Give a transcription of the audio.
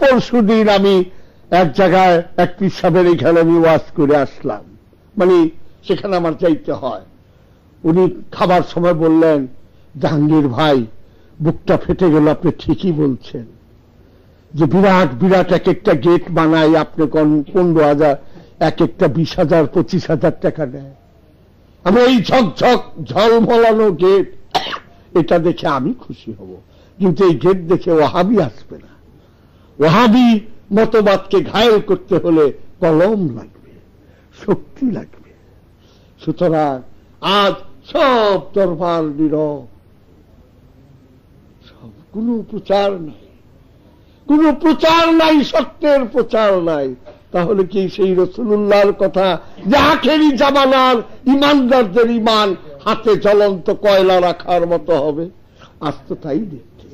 পরশু দিন আমি এক জায়গায় এক পিসাবের এখানে আমি ওয়াজ করে আসলাম মানে সেখানে আমার চাইতে হয় উনি খাবার সময় বললেন জাহাঙ্গীর ভাই বুকটা ফেটে গেল আপনি ঠিকই বলছেন যে বিরাট বিরাট এক একটা গেট বানায় আপনি পনেরো হাজার এক একটা বিশ হাজার পঁচিশ হাজার টাকা নেয় আমি এই ঝকঝক ঝলমলানো গেট এটা দেখে আমি খুশি হব কিন্তু এই গেট দেখে হাবি আসবে না ওহাবি মতবাদকে ঘায়ল করতে হলে কলম লাগবে শক্তি লাগবে সুতরাং আজ সব দরবার নির সব কোনো প্রচার নাই কোন প্রচার নাই সত্যের প্রচার নাই তাহলে কি সেই রসুল্লাহর কথা যে আখেরি জামানার ইমানদারদের ইমান হাতে জ্বলন্ত কয়লা রাখার মতো হবে আজ তো তাই দেখছি